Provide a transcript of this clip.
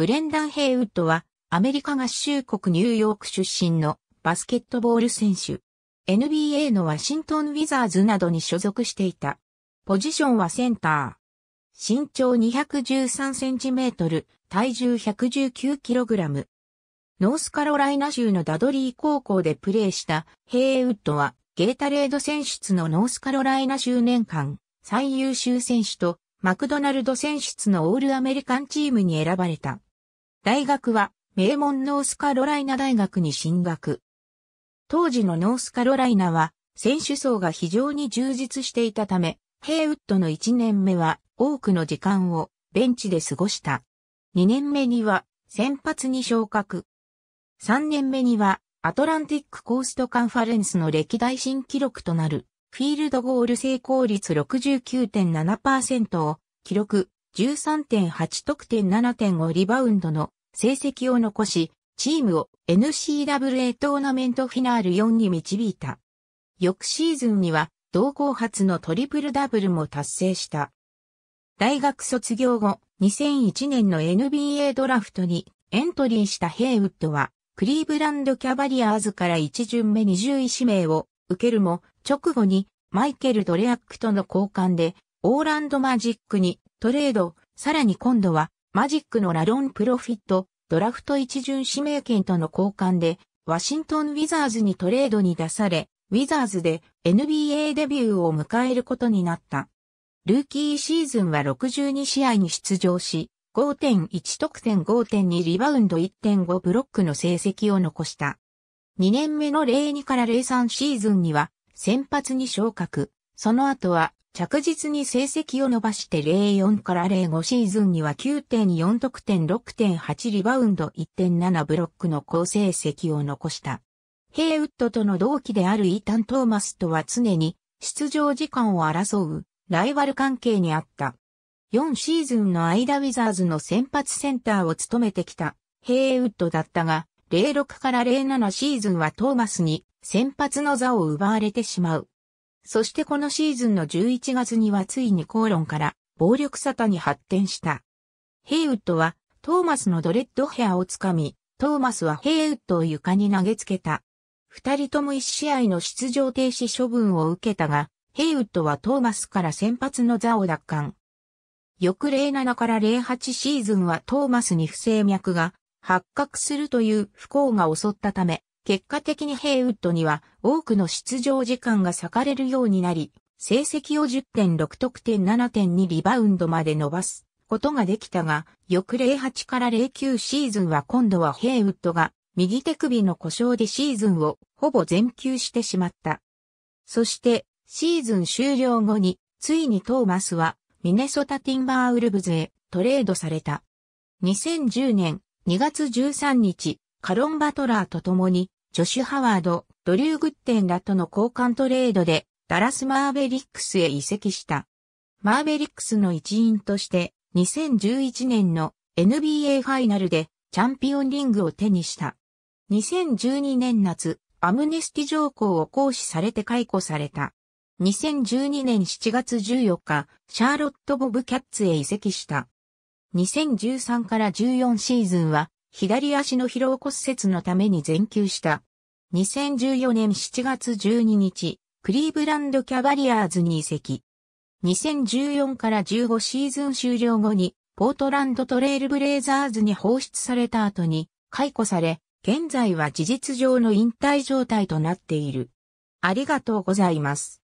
ブレンダン・ヘイウッドは、アメリカ合衆国ニューヨーク出身のバスケットボール選手。NBA のワシントン・ウィザーズなどに所属していた。ポジションはセンター。身長213センチメートル、体重119キログラム。ノースカロライナ州のダドリー高校でプレーしたヘイウッドはゲータレード選出のノースカロライナ州年間最優秀選手とマクドナルド選出のオールアメリカンチームに選ばれた。大学は名門ノースカロライナ大学に進学。当時のノースカロライナは選手層が非常に充実していたため、ヘイウッドの1年目は多くの時間をベンチで過ごした。2年目には先発に昇格。3年目にはアトランティックコーストカンファレンスの歴代新記録となるフィールドゴール成功率69.7%を記録。13.8得点7.5リバウンドの成績を残し、チームを n c w a トーナメントフィナール4に導いた。翌シーズンには同校初のトリプルダブルも達成した。大学卒業後、2001年の NBA ドラフトにエントリーしたヘイウッドは、クリーブランドキャバリアーズから1巡目20位指名を受けるも、直後にマイケル・ドレアックとの交換で、オーランドマジックにトレード、さらに今度は、マジックのラロンプロフィット、ドラフト一巡指名権との交換で、ワシントン・ウィザーズにトレードに出され、ウィザーズで NBA デビューを迎えることになった。ルーキーシーズンは62試合に出場し、5.1得点5.2リバウンド1.5ブロックの成績を残した。2年目の02から03シーズンには先発に昇格。その後は着実に成績を伸ばして04から05シーズンには9.4得点6.8リバウンド1.7ブロックの好成績を残した。ヘイウッドとの同期であるイータン・トーマスとは常に出場時間を争うライバル関係にあった。4シーズンの間ウィザーズの先発センターを務めてきたヘイウッドだったが、06から07シーズンはトーマスに先発の座を奪われてしまう。そしてこのシーズンの11月にはついに口論から暴力沙汰に発展した。ヘイウッドはトーマスのドレッドヘアをつかみ、トーマスはヘイウッドを床に投げつけた。二人とも一試合の出場停止処分を受けたが、ヘイウッドはトーマスから先発の座を奪還。翌07から08シーズンはトーマスに不正脈が発覚するという不幸が襲ったため、結果的にヘイウッドには多くの出場時間が割かれるようになり、成績を10.6得点7.2リバウンドまで伸ばすことができたが、翌08から09シーズンは今度はヘイウッドが右手首の故障でシーズンをほぼ全休してしまった。そしてシーズン終了後についにトーマスはミネソタティンバーウルブズへトレードされた。2010年2月13日、カロン・バトラーと共に、ジョシュ・ハワード、ドリュー・グッテンらとの交換トレードで、ダラス・マーベリックスへ移籍した。マーベリックスの一員として、2011年の NBA ファイナルでチャンピオンリングを手にした。2012年夏、アムネスティ条項を行使されて解雇された。2012年7月14日、シャーロット・ボブ・キャッツへ移籍した。2013から14シーズンは左足の疲労骨折のために全休した。2014年7月12日、クリーブランドキャバリアーズに移籍。2014から15シーズン終了後に、ポートランドトレイルブレイザーズに放出された後に、解雇され、現在は事実上の引退状態となっている。ありがとうございます。